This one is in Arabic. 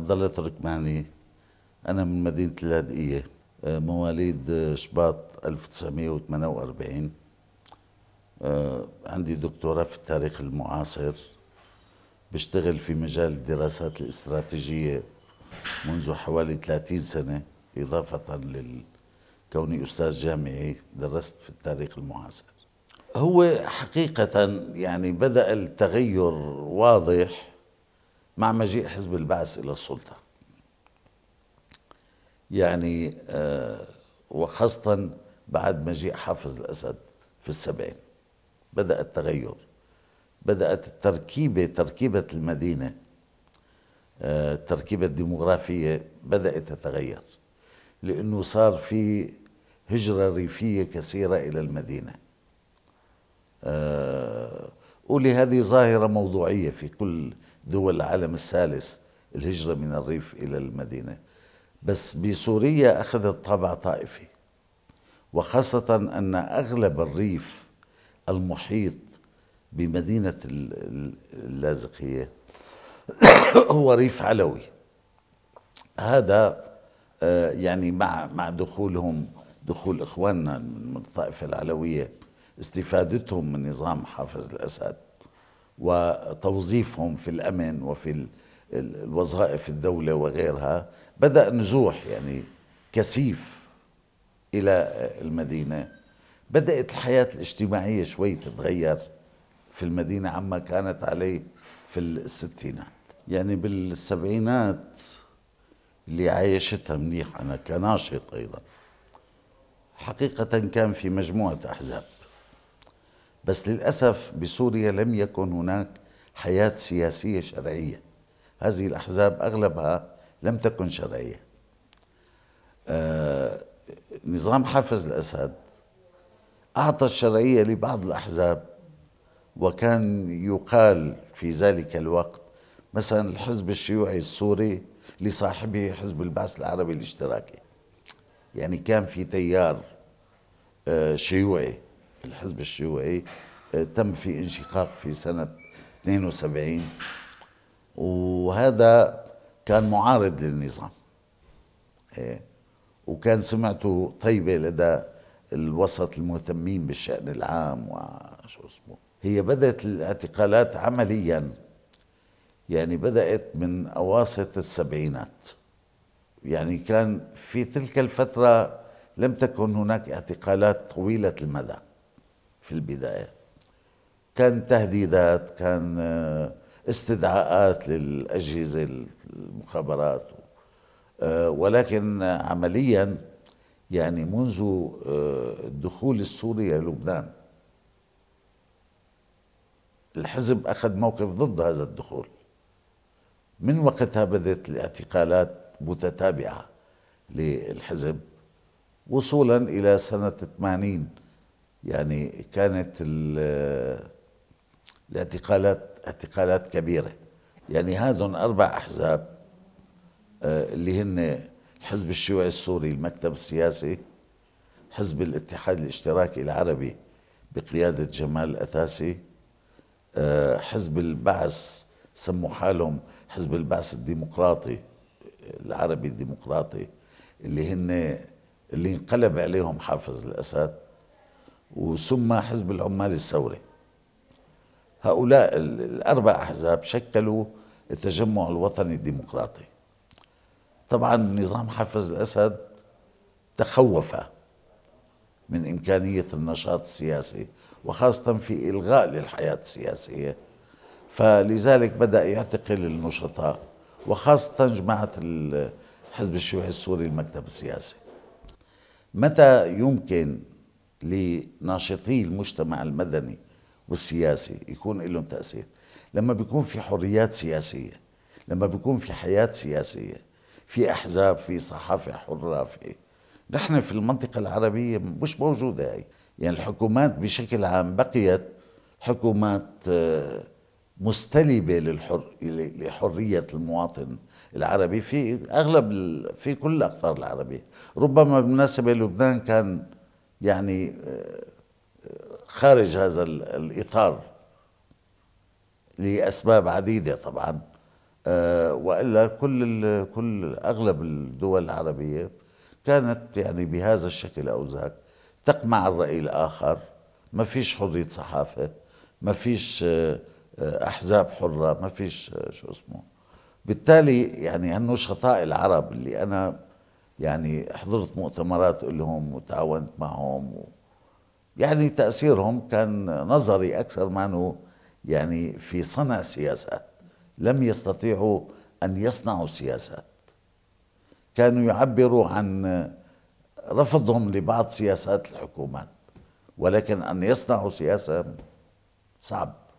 عبد الله تركماني انا من مدينه اللاذقيه آه، مواليد آه، شباط 1948 آه، عندي دكتوراه في التاريخ المعاصر بشتغل في مجال الدراسات الاستراتيجيه منذ حوالي 30 سنه اضافه لل كوني استاذ جامعي درست في التاريخ المعاصر هو حقيقه يعني بدا التغير واضح مع مجيء حزب البعث إلى السلطة يعني آه، وخاصة بعد مجيء حافظ الأسد في السبعين بدأ التغير بدأت التركيبة تركيبة المدينة التركيبة آه، الديمغرافية بدأت تتغير لأنه صار في هجرة ريفية كثيرة إلى المدينة آه، ولهذه ظاهرة موضوعية في كل دول العالم الثالث الهجرة من الريف إلى المدينة بس بسوريا أخذت طابع طائفي وخاصة أن أغلب الريف المحيط بمدينة اللاذقية هو ريف علوي هذا آه، يعني مع مع دخولهم دخول إخواننا من الطائفة العلوية استفادتهم من نظام حافظ الأسد وتوظيفهم في الأمن وفي الوظائف الدولة وغيرها بدأ نزوح يعني كثيف إلى المدينة بدأت الحياة الاجتماعية شوي تتغير في المدينة عما كانت عليه في الستينات يعني بالسبعينات اللي عايشتها منيح أنا كناشط أيضا حقيقة كان في مجموعة أحزاب بس للأسف بسوريا لم يكن هناك حياة سياسية شرعية هذه الأحزاب أغلبها لم تكن شرعية آه نظام حافظ الأسد أعطى الشرعية لبعض الأحزاب وكان يقال في ذلك الوقت مثلا الحزب الشيوعي السوري لصاحبه حزب البعث العربي الاشتراكي يعني كان في تيار آه شيوعي الحزب الشيوعي آه، تم في انشقاق في سنة 72 وهذا كان معارض للنظام إيه. وكان سمعته طيبة لدى الوسط المهتمين بالشأن العام وشو اسمه هي بدأت الاعتقالات عمليا يعني بدأت من أواسط السبعينات يعني كان في تلك الفترة لم تكن هناك اعتقالات طويلة المدى في البداية كان تهديدات كان آه، استدعاءات للأجهزة المخابرات آه، ولكن عمليا يعني منذ آه، الدخول السوري الى لبنان الحزب أخذ موقف ضد هذا الدخول من وقتها بدأت الاعتقالات متتابعة للحزب وصولا إلى سنة 80 يعني كانت الاعتقالات اعتقالات كبيرة يعني هذون أربع أحزاب آه، اللي هن الحزب الشيوعي السوري المكتب السياسي حزب الاتحاد الاشتراكي العربي بقيادة جمال الأثاسي آه، حزب البعث سموا حالهم حزب البعث الديمقراطي العربي الديمقراطي اللي هن اللي انقلب عليهم حافظ الأسد وثم حزب العمال الثوري هؤلاء الأربع أحزاب شكلوا التجمع الوطني الديمقراطي طبعا نظام حافظ الأسد تخوف من إمكانية النشاط السياسي وخاصة في إلغاء للحياة السياسية فلذلك بدأ يعتقل النشطاء وخاصة جماعة الحزب الشيوعي السوري المكتب السياسي متى يمكن لناشطي المجتمع المدني والسياسي يكون لهم تأثير لما بيكون في حريات سياسية لما بيكون في حياة سياسية في أحزاب في صحافة حرة في نحن في المنطقة العربية مش موجودة هي يعني الحكومات بشكل عام بقيت حكومات آه، مستلبة للحر... لحرية المواطن العربي في أغلب في كل الأقطار العربية ربما بالمناسبة لبنان كان يعني آه، خارج هذا الإطار لأسباب عديدة طبعا آه، وإلا كل كل أغلب الدول العربية كانت يعني بهذا الشكل أو ذاك تقمع الرأي الآخر ما فيش حرية صحافة ما فيش آه، أحزاب حرة ما فيش شو اسمه بالتالي يعني هالنشطاء شطاء العرب اللي أنا يعني حضرت مؤتمرات لهم وتعاونت معهم و يعني تأثيرهم كان نظري أكثر ما أنه يعني في صنع سياسات لم يستطيعوا أن يصنعوا سياسات كانوا يعبروا عن رفضهم لبعض سياسات الحكومات ولكن أن يصنعوا سياسة صعب